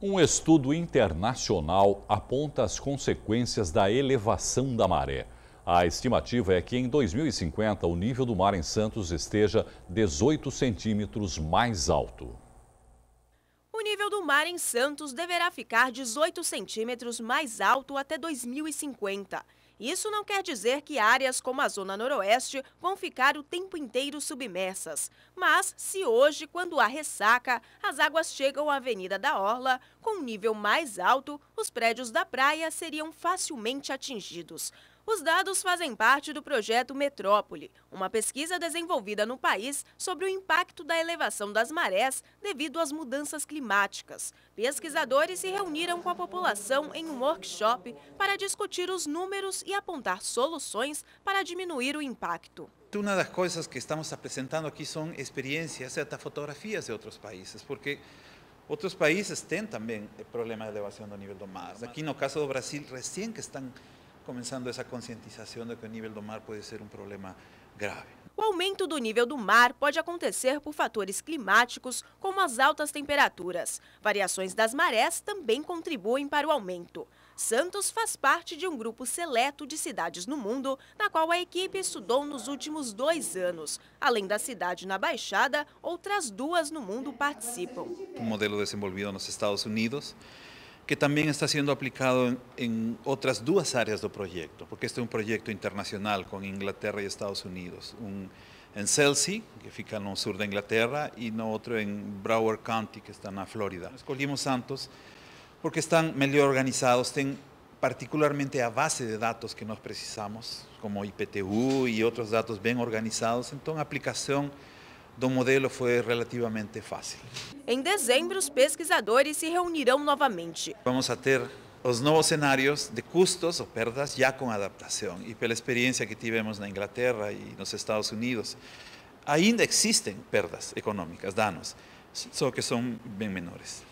Um estudo internacional aponta as consequências da elevação da maré. A estimativa é que em 2050 o nível do mar em Santos esteja 18 centímetros mais alto. O nível do mar em Santos deverá ficar 18 centímetros mais alto até 2050. Isso não quer dizer que áreas como a Zona Noroeste vão ficar o tempo inteiro submersas. Mas se hoje, quando há ressaca, as águas chegam à Avenida da Orla, com um nível mais alto, os prédios da praia seriam facilmente atingidos. Os dados fazem parte do projeto Metrópole, uma pesquisa desenvolvida no país sobre o impacto da elevação das marés devido às mudanças climáticas. Pesquisadores se reuniram com a população em um workshop para discutir os números e apontar soluções para diminuir o impacto. Uma das coisas que estamos apresentando aqui são experiências, até fotografias de outros países, porque outros países têm também problemas problema de elevação do nível do mar. Aqui no caso do Brasil, recém que estão começando essa conscientização de que o nível do mar pode ser um problema grave. O aumento do nível do mar pode acontecer por fatores climáticos, como as altas temperaturas. Variações das marés também contribuem para o aumento. Santos faz parte de um grupo seleto de cidades no mundo, na qual a equipe estudou nos últimos dois anos. Além da cidade na Baixada, outras duas no mundo participam. Um modelo desenvolvido nos Estados Unidos, que también está siendo aplicado en otras dos áreas del proyecto, porque este es un proyecto internacional con Inglaterra y Estados Unidos, un en Chelsea, que fica en el sur de Inglaterra, y no otro en Broward County, que está la Florida. escogimos Santos porque están mejor organizados, tienen particularmente a base de datos que nos precisamos, como IPTU y otros datos bien organizados, entonces aplicación do modelo foi relativamente fácil. Em dezembro, os pesquisadores se reunirão novamente. Vamos a ter os novos cenários de custos ou perdas já com adaptação. E pela experiência que tivemos na Inglaterra e nos Estados Unidos, ainda existem perdas econômicas, danos, só que são bem menores.